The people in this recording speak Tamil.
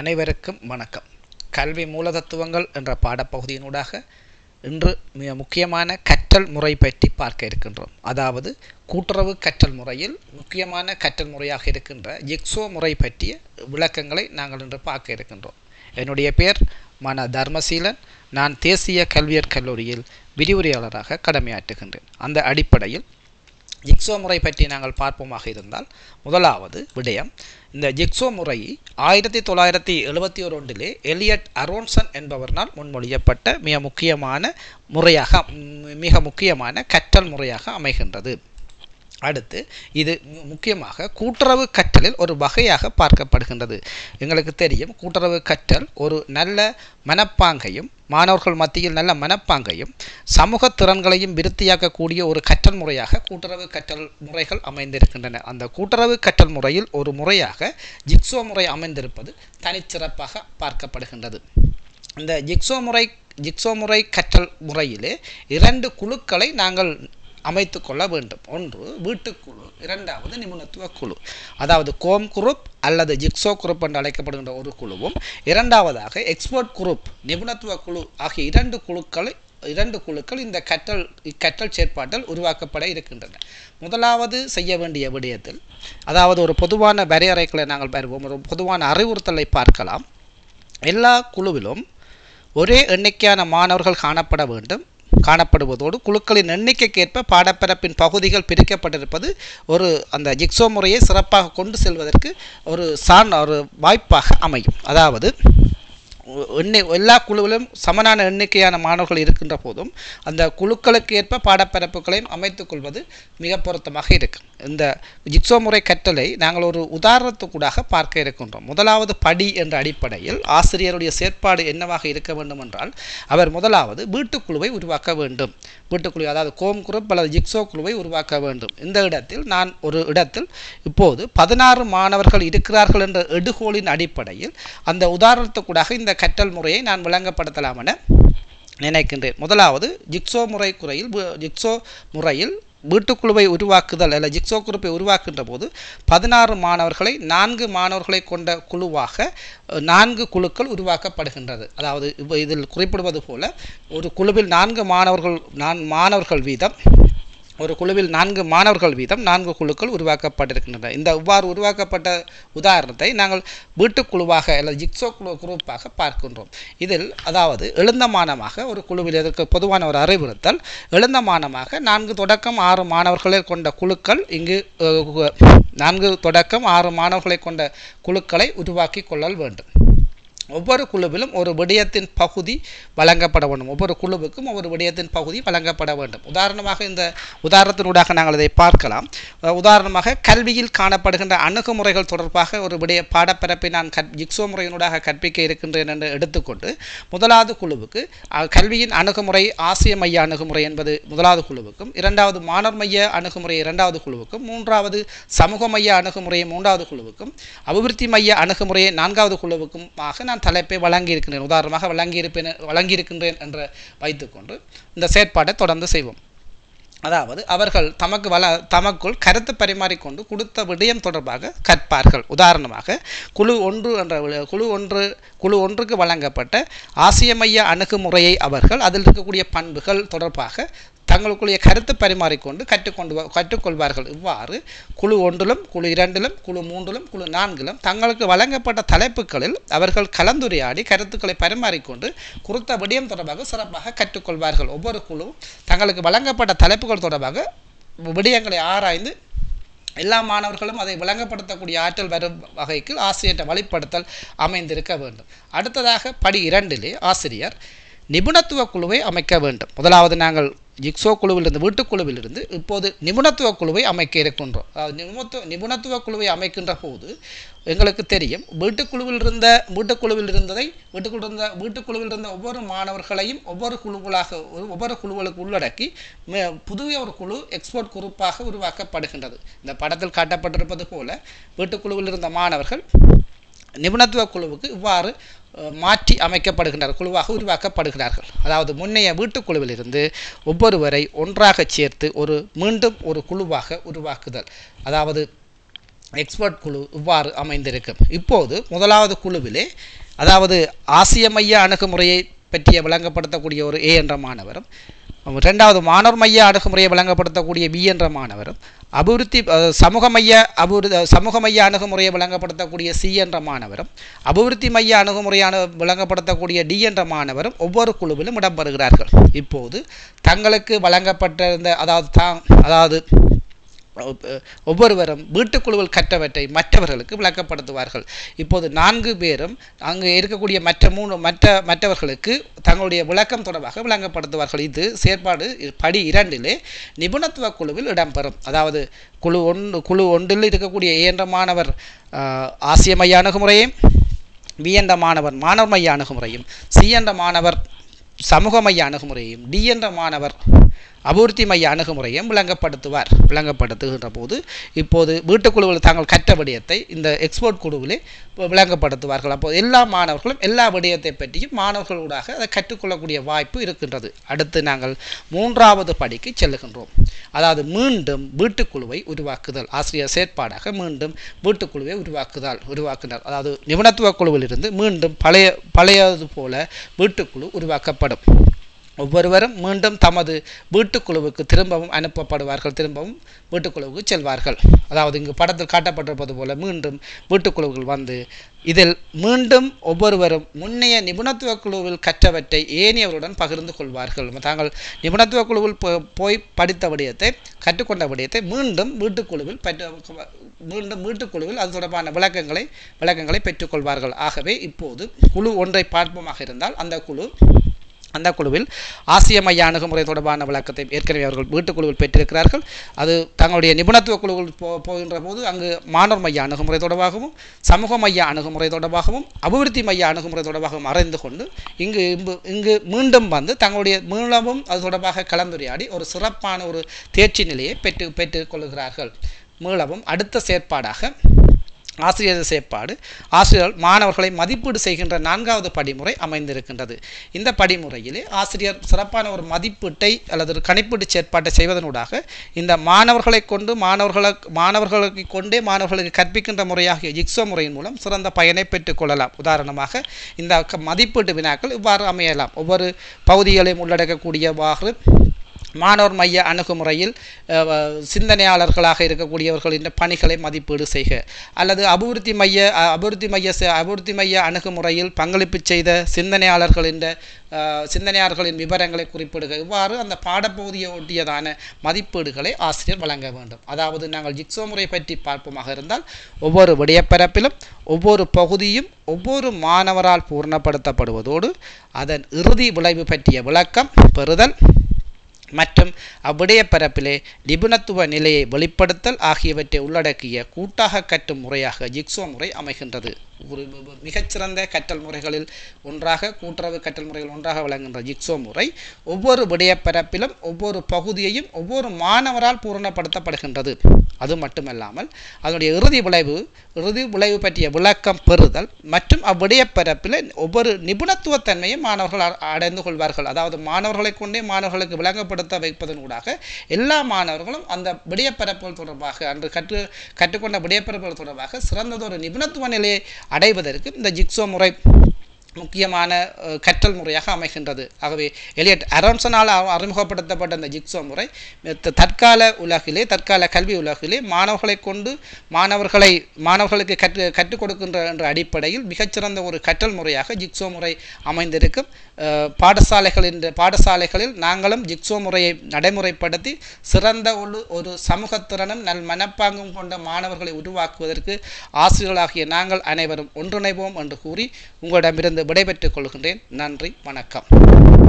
அனைவருக்கும் வணக்கம் கல்வி மூலதத்துவங்கள் என்ற பாடப்பகுதியினூடாக இன்று மிக முக்கியமான கற்றல் முறை பற்றி பார்க்க இருக்கின்றோம் அதாவது கூட்டுறவு கற்றல் முறையில் முக்கியமான கற்றல் முறையாக இருக்கின்ற எக்ஸோ முறை பற்றிய விளக்கங்களை நாங்கள் இன்று பார்க்க இருக்கின்றோம் என்னுடைய பெயர் மன தர்மசீலன் நான் தேசிய கல்வியற் கல்லூரியில் விரிவுரையாளராக கடமையாற்றுகின்றேன் அந்த அடிப்படையில் ஜிக்ஸோ முறை பற்றி நாங்கள் பார்ப்போமாக இருந்தால் முதலாவது விடயம் இந்த ஜிக்ஸோ முறை ஆயிரத்தி தொள்ளாயிரத்தி எழுபத்தி ஒன்றிலே எலியட் அரோன்சன் என்பவரால் முன்மொழியப்பட்ட மிக முக்கியமான முறையாக மிக முக்கியமான கற்றல் முறையாக அமைகின்றது அடுத்து இது முக்கியமாக கூட்டுறவு கற்றலில் ஒரு வகையாக பார்க்கப்படுகின்றது எங்களுக்கு தெரியும் கூட்டுறவு கற்றல் ஒரு நல்ல மனப்பாங்கையும் மாணவர்கள் மத்தியில் நல்ல மனப்பாங்கையும் சமூக திறன்களையும் விருத்தியாக்கக்கூடிய ஒரு கற்றல் முறையாக கூட்டுறவு கற்றல் முறைகள் அமைந்திருக்கின்றன அந்த கூட்டுறவு கற்றல் முறையில் ஒரு முறையாக ஜிக்ஸோ முறை அமைந்திருப்பது தனிச்சிறப்பாக பார்க்கப்படுகின்றது இந்த ஜிக்ஸோ முறை ஜிக்ஸோ முறை கற்றல் முறையிலே இரண்டு குழுக்களை நாங்கள் அமைத்து கொள்ள வேண்டும் ஒன்று வீட்டுக்குழு இரண்டாவது நிபுணத்துவ குழு அதாவது கோம் குரூப் அல்லது ஜிக்ஸோ குரூப் என்று அழைக்கப்படுகின்ற ஒரு குழுவும் இரண்டாவதாக எக்ஸ்போர்ட் குரூப் நிபுணத்துவ குழு ஆகிய இரண்டு குழுக்களை இரண்டு குழுக்கள் இந்த கற்றல் இக்கற்றல் செயற்பாட்டில் உருவாக்கப்பட இருக்கின்றன முதலாவது செய்ய வேண்டிய விடயத்தில் அதாவது ஒரு பொதுவான வரையறைகளை நாங்கள் பெறுவோம் ஒரு பொதுவான அறிவுறுத்தலை பார்க்கலாம் எல்லா குழுவிலும் ஒரே எண்ணிக்கையான மாணவர்கள் காணப்பட வேண்டும் காணப்படுவதோடு குழுக்களின் எண்ணிக்கைக்கேற்ப பாடப்பரப்பின் பகுதிகள் பிரிக்கப்பட்டிருப்பது ஒரு அந்த ஜிக்ஸோ முறையை சிறப்பாக கொண்டு செல்வதற்கு ஒரு சான் ஒரு வாய்ப்பாக அமையும் அதாவது எண்ணெய் எல்லா குழுவிலும் சமனான எண்ணிக்கையான மாணவர்கள் இருக்கின்ற போதும் அந்த குழுக்களுக்கு ஏற்ப பாடப்பரப்புகளையும் அமைத்துக்கொள்வது மிக பொருத்தமாக இருக்கும் இந்த ஜிக்ஸோ முறை கற்றலை நாங்கள் ஒரு உதாரணத்துக்கூடாக பார்க்க இருக்கின்றோம் முதலாவது படி என்ற அடிப்படையில் ஆசிரியருடைய செயற்பாடு என்னவாக இருக்க வேண்டும் என்றால் அவர் முதலாவது வீட்டுக்குழுவை உருவாக்க வேண்டும் வீட்டுக்குழு அதாவது கோம் குரூப் அல்லது ஜிக்ஸோ குழுவை உருவாக்க வேண்டும் இந்த இடத்தில் நான் ஒரு இடத்தில் இப்போது பதினாறு மாணவர்கள் இருக்கிறார்கள் என்ற எடுகோலின் அடிப்படையில் அந்த உதாரணத்துக்கூடாக இந்த கற்றல் முறையை நான் விளங்கப்படுத்தலாம் என நினைக்கின்றேன் முதலாவது ஜிக்ஸோ முறை குறையில் ஜிக்ஸோ முறையில் வீட்டுக்குழுவை உருவாக்குதல் அல்ல ஜிக்ஸோ குறிப்பை உருவாக்குகின்ற போது பதினாறு மாணவர்களை நான்கு மாணவர்களை கொண்ட குழுவாக நான்கு குழுக்கள் உருவாக்கப்படுகின்றது அதாவது இதில் குறிப்பிடுவது போல ஒரு குழுவில் நான்கு மாணவர்கள் நான் மாணவர்கள் வீதம் ஒரு குழுவில் நான்கு மாணவர்கள் வீதம் நான்கு குழுக்கள் உருவாக்கப்பட்டிருக்கின்றன இந்த இவ்வாறு உருவாக்கப்பட்ட உதாரணத்தை நாங்கள் வீட்டுக்குழுவாக அல்லது ஜிக்ஸோ குழு குரூப்பாக பார்க்கின்றோம் இதில் அதாவது எழுந்த மானமாக ஒரு குழுவில் இதற்கு பொதுவான ஒரு அறிவுறுத்தல் எழுந்த மானமாக நான்கு தொடக்கம் ஆறு மாணவர்களை கொண்ட குழுக்கள் இங்கு நான்கு தொடக்கம் ஆறு மாணவர்களை கொண்ட குழுக்களை உருவாக்கி கொள்ளல் வேண்டும் ஒவ்வொரு குழுவிலும் ஒரு விடயத்தின் பகுதி வழங்கப்பட வேண்டும் ஒவ்வொரு குழுவுக்கும் ஒவ்வொரு விடயத்தின் பகுதி வழங்கப்பட வேண்டும் உதாரணமாக இந்த உதாரணத்தினூடாக நாங்கள் இதை பார்க்கலாம் உதாரணமாக கல்வியில் காணப்படுகின்ற அணுகுமுறைகள் தொடர்பாக ஒரு விடய பாடப்பரப்பை நான் கற் ஜிக்ஸோ முறையினூடாக கற்பிக்க இருக்கின்றேன் என்று எடுத்துக்கொண்டு முதலாவது குழுவுக்கு கல்வியின் அணுகுமுறை ஆசிய மைய அணுகுமுறை என்பது முதலாவது குழுவுக்கும் இரண்டாவது மாணவர் மைய அணுகுமுறை இரண்டாவது குழுவுக்கும் மூன்றாவது சமூக மைய அணுகுமுறை மூன்றாவது குழுவுக்கும் அபிவிருத்தி மைய அணுகுமுறையை நான்காவது குழுவுக்கும் ஆக நான் தலைப்பை வழங்கியிருக்கின்றேன் உதாரணமாக வழங்கியிருப்பேன் வழங்கியிருக்கின்றேன் என்று வைத்துக்கொண்டு இந்த செயற்பாட்டை தொடர்ந்து செய்வோம் அதாவது அவர்கள் தமக்கு வள தமக்குள் கருத்து பரிமாறிக்கொண்டு கொடுத்த விடயம் தொடர்பாக கற்பார்கள் உதாரணமாக குழு ஒன்று என்ற குழு ஒன்று குழு ஒன்றுக்கு வழங்கப்பட்ட ஆசியமைய அணுகுமுறையை அவர்கள் அதில் இருக்கக்கூடிய பண்புகள் தொடர்பாக தங்களுக்குள்ளே கருத்து பரிமாறிக்கொண்டு கற்றுக்கொண்டு கற்றுக்கொள்வார்கள் இவ்வாறு குழு ஒன்றிலும் குழு இரண்டிலும் குழு மூன்றிலும் குழு நான்கிலும் தங்களுக்கு வழங்கப்பட்ட தலைப்புகளில் அவர்கள் கலந்துரையாடி கருத்துக்களை பரிமாறிக்கொண்டு குறித்த விடயம் தொடர்பாக சிறப்பாக கற்றுக்கொள்வார்கள் ஒவ்வொரு குழு தங்களுக்கு வழங்கப்பட்ட தலைப்புகள் தொடர்பாக விடயங்களை ஆராய்ந்து எல்லா மாணவர்களும் அதை விளங்கப்படுத்தக்கூடிய ஆற்றல் வரும் வகைக்கு ஆசிரியர்கிட்ட வழிப்படுத்தல் அமைந்திருக்க வேண்டும் அடுத்ததாக படி இரண்டிலே ஆசிரியர் நிபுணத்துவ குழுவை அமைக்க வேண்டும் முதலாவது நாங்கள் ஜிக்ஸோ குழுவிலிருந்து வீட்டுக்குழுவிலிருந்து இப்போது நிபுணத்துவ குழுவை அமைக்க இருக்கின்றோம் அதாவது நிபுணத்துவ நிபுணத்துவ குழுவை அமைக்கின்ற போது எங்களுக்கு தெரியும் வீட்டுக்குழுவில் இருந்த வீட்டுக்குழுவில் இருந்ததை வீட்டுக்குழு இருந்த வீட்டுக்குழுவில் இருந்த ஒவ்வொரு மாணவர்களையும் ஒவ்வொரு குழுக்களாக ஒவ்வொரு குழுக்களுக்கு உள்ளடக்கி புதிய ஒரு குழு எக்ஸ்போர்ட் குரூப்பாக உருவாக்கப்படுகின்றது இந்த படத்தில் காட்டப்பட்டிருப்பது போல வீட்டுக்குழுவில் இருந்த மாணவர்கள் நிபுணத்துவ குழுவுக்கு இவ்வாறு மாற்றி அமைக்கப்படுகின்றார் குழுவாக உருவாக்கப்படுகிறார்கள் அதாவது முன்னைய வீட்டுக்குழுவிலிருந்து ஒவ்வொருவரை ஒன்றாக சேர்த்து ஒரு மீண்டும் ஒரு குழுவாக உருவாக்குதல் அதாவது எக்ஸ்பர்ட் குழு இவ்வாறு அமைந்திருக்கும் இப்போது முதலாவது குழுவிலே அதாவது ஆசிய மைய அணுகுமுறையை பற்றிய விளங்கப்படுத்தக்கூடிய ஒரு ஏ என்ற மாணவரும் ரெண்டாவது மாணவர் மைய அணுகுமுறையை வழங்கப்படுத்தக்கூடிய பி என்ற மாணவர் அபிவிருத்தி சமூக மைய அபிவிருத்தி சமூக மைய அணுகுமுறையை வழங்கப்படுத்தக்கூடிய சி என்ற மாணவரும் அபிவிருத்தி மைய அணுகுமுறையான வழங்கப்படுத்தக்கூடிய டி என்ற மாணவரும் ஒவ்வொரு குழுவிலும் இடம்பெறுகிறார்கள் இப்போது தங்களுக்கு வழங்கப்பட்டிருந்த அதாவது தான் அதாவது ஒவ்வொருவரும் வீட்டுக்குழுவில் கற்றவற்றை மற்றவர்களுக்கு விளக்கப்படுத்துவார்கள் இப்போது நான்கு பேரும் அங்கு இருக்கக்கூடிய மற்ற மூணு மற்ற மற்றவர்களுக்கு தங்களுடைய விளக்கம் தொடர்பாக விளங்கப்படுத்துவார்கள் இது செயற்பாடு படி இரண்டிலே நிபுணத்துவ குழுவில் இடம்பெறும் அதாவது குழு ஒன்று குழு ஒன்றில் இருக்கக்கூடிய இயன்ற மாணவர் ஆசிய மைய அணுகுமுறையும் வி மாணவர் மாணவர் மைய அணுகுமுறையும் சி மாணவர் சமூக மைய அணுகுமுறையும் டி என்ற மாணவர் அபிவிருத்தி மைய அணுகுமுறையும் விளங்கப்படுத்துவார் விளங்கப்படுத்துகின்ற போது இப்போது வீட்டுக்குழுவில் தாங்கள் கற்ற விடயத்தை இந்த எக்ஸ்போர்ட் குழுவிலே விளங்கப்படுத்துவார்கள் அப்போது எல்லா மாணவர்களும் எல்லா விடயத்தை பற்றியும் மாணவர்களூடாக அதை கற்றுக்கொள்ளக்கூடிய வாய்ப்பு இருக்கின்றது அடுத்து நாங்கள் மூன்றாவது படிக்கு செல்லுகின்றோம் அதாவது மீண்டும் வீட்டுக்குழுவை உருவாக்குதல் ஆசிரியர் செயற்பாடாக மீண்டும் வீட்டுக்குழுவை உருவாக்குதல் உருவாக்குதல் அதாவது நிபுணத்துவ குழுவிலிருந்து மீண்டும் பழைய பழையது போல வீட்டுக்குழு உருவாக்கப்படும் ஒவ்வொருவரும் மீண்டும் தமது வீட்டுக்குழுவுக்கு திரும்பவும் அனுப்பப்படுவார்கள் திரும்பவும் வீட்டுக்குழுவுக்கு செல்வார்கள் அதாவது இங்கு படத்தில் காட்டப்பட்டிருப்பது போல மீண்டும் வீட்டுக்குழுவுகள் வந்து இதில் மீண்டும் ஒவ்வொருவரும் முன்னைய நிபுணத்துவ குழுவில் கற்றவற்றை ஏனியவருடன் பகிர்ந்து கொள்வார்கள் தாங்கள் நிபுணத்துவ குழுவில் போய் படித்த விடயத்தை கற்றுக்கொண்ட விடயத்தை மீண்டும் வீட்டுக்குழுவில் பெற்று மீண்டும் வீட்டுக்குழுவில் அது தொடர்பான விளக்கங்களை விளக்கங்களை பெற்றுக்கொள்வார்கள் ஆகவே இப்போது குழு ஒன்றை பார்ப்போமாக இருந்தால் அந்த குழு அந்த குழுவில் ஆசிய மைய அணுகுமுறை தொடர்பான விளக்கத்தை ஏற்கனவே அவர்கள் வீட்டுக்குழுவில் பெற்றிருக்கிறார்கள் அது தங்களுடைய நிபுணத்துவ குழுவில் போ போகின்ற போது அங்கு மாணவர் மைய அணுகுமுறை தொடர்பாகவும் சமூக மைய அணுகுமுறை தொடர்பாகவும் அபிவிருத்தி மைய அணுகுமுறை தொடர்பாகவும் அறிந்து கொண்டு இங்கு இங்கு மீண்டும் வந்து தங்களுடைய மீளமும் அது தொடர்பாக கலந்துரையாடி ஒரு சிறப்பான ஒரு தேர்ச்சி நிலையை பெற்று பெற்றுக்கொள்கிறார்கள் மீளவும் அடுத்த செயற்பாடாக ஆசிரியர் செயற்பாடு ஆசிரியர் மாணவர்களை மதிப்பீடு செய்கின்ற நான்காவது படிமுறை அமைந்திருக்கின்றது இந்த படிமுறையிலே ஆசிரியர் சிறப்பான ஒரு மதிப்பீட்டை அல்லது ஒரு கணிப்பீட்டு செயற்பாட்டை செய்வதனூடாக இந்த மாணவர்களை கொண்டு மாணவர்களை மாணவர்களுக்கு கொண்டே மாணவர்களுக்கு கற்பிக்கின்ற முறையாகிய இக்ஸோ முறையின் மூலம் சிறந்த பயனை பெற்றுக்கொள்ளலாம் உதாரணமாக இந்த மதிப்பீட்டு வினாக்கள் இவ்வாறு அமையலாம் ஒவ்வொரு பகுதிகளையும் உள்ளடக்கக்கூடியவாறு மாணவர் மைய அணுகுமுறையில் சிந்தனையாளர்களாக இருக்கக்கூடியவர்களின் பணிகளை மதிப்பீடு செய்க அல்லது அபிவிருத்தி மைய அபிவிருத்தி மைய அபிவிருத்தி மைய அணுகுமுறையில் பங்களிப்பு செய்த சிந்தனையாளர்களின் சிந்தனையாளர்களின் விவரங்களை குறிப்பிடுக இவ்வாறு அந்த பாடப்பகுதியை ஒட்டியதான மதிப்பீடுகளை ஆசிரியர் வழங்க வேண்டும் அதாவது நாங்கள் ஜிக்ஸோ முறை பற்றி பார்ப்போமாக இருந்தால் ஒவ்வொரு விடயப்பரப்பிலும் ஒவ்வொரு பகுதியும் ஒவ்வொரு மாணவரால் பூர்ணப்படுத்தப்படுவதோடு அதன் இறுதி விளைவு பற்றிய விளக்கம் பெறுதல் மற்றும் அவ்விடைய பரப்பிலே நிபுணத்துவ நிலையை வெளிப்படுத்தல் ஆகியவற்றை உள்ளடக்கிய கூட்டாக கட்டும் முறையாக ஜிக்ஸோ முறை அமைகின்றது ஒரு மிகச்சிறந்த கற்றல் முறைகளில் ஒன்றாக கூட்டுறவு கற்றல் முறைகள் ஒன்றாக விளங்குகின்ற ஜிக்ஸோ முறை ஒவ்வொரு விடயப்பரப்பிலும் ஒவ்வொரு பகுதியையும் ஒவ்வொரு மாணவரால் பூரணப்படுத்தப்படுகின்றது அது மட்டுமல்லாமல் அதனுடைய இறுதி விளைவு இறுதி விளைவு பற்றிய விளக்கம் பெறுதல் மற்றும் அவ்விடயப்பரப்பில் ஒவ்வொரு நிபுணத்துவத்தன்மையும் மாணவர்கள் அடைந்து கொள்வார்கள் அதாவது மாணவர்களை கொண்டே மாணவர்களுக்கு விளங்கப்படுத்த வைப்பதன் ஊடாக எல்லா மாணவர்களும் அந்த விடயப்பரப்புகள் தொடர்பாக அன்று கற்று கற்றுக்கொண்ட விடயப்பரப்புகள் தொடர்பாக சிறந்ததொரு நிபுணத்துவ நிலையை அடைவதற்கு இந்த ஜிக்ஸோ முறை முக்கியமான கற்றல் முறையாக அமைகின்றது ஆகவே எலியட் அரோன்சனால் அறிமுகப்படுத்தப்பட்ட அந்த ஜிக்ஸோ முறை தற்கால உலகிலே தற்கால கல்வி உலகிலே மாணவர்களை கொண்டு மாணவர்களை மாணவர்களுக்கு கற்று கற்றுக் கொடுக்கின்ற என்ற அடிப்படையில் மிகச்சிறந்த ஒரு கற்றல் முறையாக ஜிக்ஸோ முறை அமைந்திருக்கும் பாடசாலைகளின் பாடசாலைகளில் நாங்களும் ஜிக்ஸோ முறையை நடைமுறைப்படுத்தி சிறந்த ஒரு ஒரு சமூகத்திறனும் நல் மனப்பாங்கும் கொண்ட மாணவர்களை உருவாக்குவதற்கு ஆசிரியர்களாகிய நாங்கள் அனைவரும் ஒன்றிணைவோம் என்று கூறி உங்களிடமிருந்து விடைபெற்றுக் கொள்கின்றேன் நன்றி வணக்கம்